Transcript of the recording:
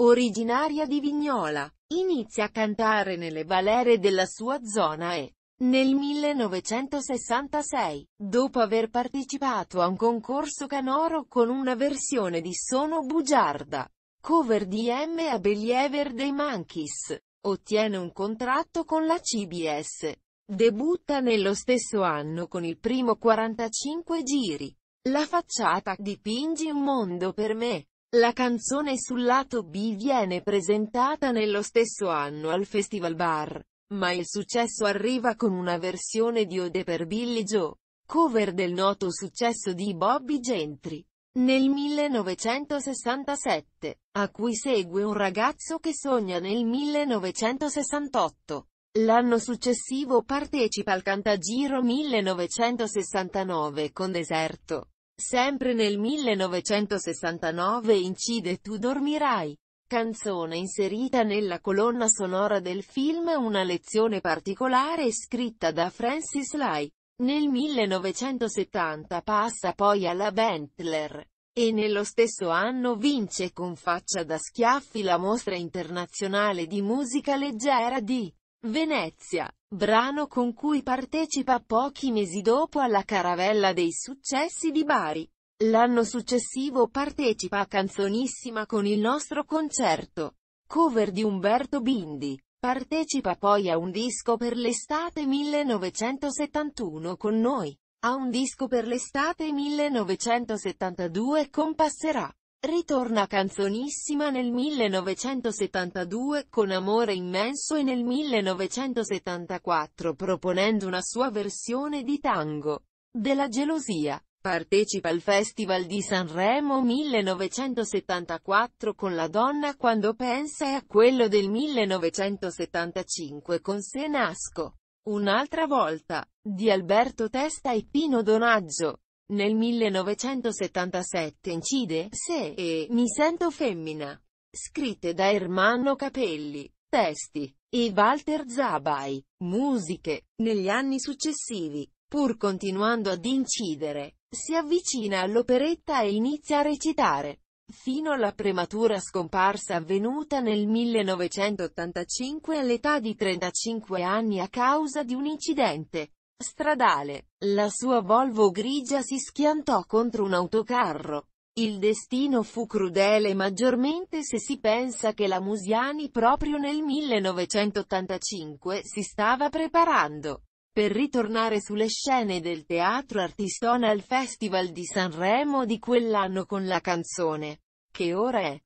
originaria di Vignola, inizia a cantare nelle valere della sua zona e, nel 1966, dopo aver partecipato a un concorso canoro con una versione di Sono bugiarda, cover di M. A. Believer dei Monkeys, ottiene un contratto con la CBS. Debutta nello stesso anno con il primo 45 giri. La facciata Dipingi un mondo per me la canzone sul lato B viene presentata nello stesso anno al Festival Bar, ma il successo arriva con una versione di Ode per Billy Joe, cover del noto successo di Bobby Gentry, nel 1967, a cui segue un ragazzo che sogna nel 1968. L'anno successivo partecipa al Cantagiro 1969 con Deserto. Sempre nel 1969 incide Tu dormirai, canzone inserita nella colonna sonora del film Una lezione particolare scritta da Francis Lai. Nel 1970 passa poi alla Bentler, e nello stesso anno vince con Faccia da schiaffi la mostra internazionale di musica leggera di Venezia, brano con cui partecipa pochi mesi dopo alla caravella dei successi di Bari. L'anno successivo partecipa a Canzonissima con il nostro concerto, cover di Umberto Bindi. Partecipa poi a un disco per l'estate 1971 con noi, a un disco per l'estate 1972 con Passerà. Ritorna canzonissima nel 1972 con Amore immenso e nel 1974 proponendo una sua versione di tango della gelosia. Partecipa al Festival di Sanremo 1974 con la donna quando pensa e a quello del 1975 con Se nasco. Un'altra volta, di Alberto Testa e Pino Donaggio. Nel 1977 incide Se e Mi sento femmina, scritte da Ermanno Capelli, testi e Walter Zabai, musiche. Negli anni successivi, pur continuando ad incidere, si avvicina all'operetta e inizia a recitare fino alla prematura scomparsa avvenuta nel 1985 all'età di 35 anni a causa di un incidente stradale. La sua Volvo grigia si schiantò contro un autocarro. Il destino fu crudele maggiormente se si pensa che la Musiani proprio nel 1985 si stava preparando per ritornare sulle scene del teatro artistona al Festival di Sanremo di quell'anno con la canzone Che ora è?